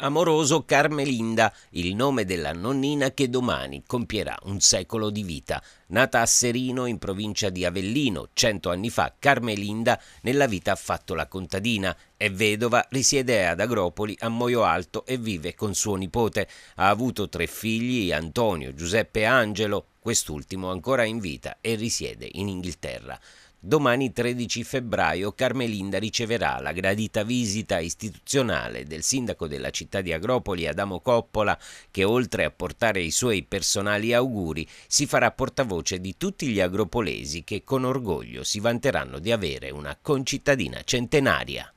amoroso Carmelinda, il nome della nonnina che domani compierà un secolo di vita. Nata a Serino, in provincia di Avellino, cento anni fa, Carmelinda nella vita ha fatto la contadina. È vedova, risiede ad Agropoli, a Moio Alto e vive con suo nipote. Ha avuto tre figli, Antonio, Giuseppe e Angelo, quest'ultimo ancora in vita e risiede in Inghilterra. Domani 13 febbraio Carmelinda riceverà la gradita visita istituzionale del sindaco della città di Agropoli Adamo Coppola che oltre a portare i suoi personali auguri si farà portavoce di tutti gli agropolesi che con orgoglio si vanteranno di avere una concittadina centenaria.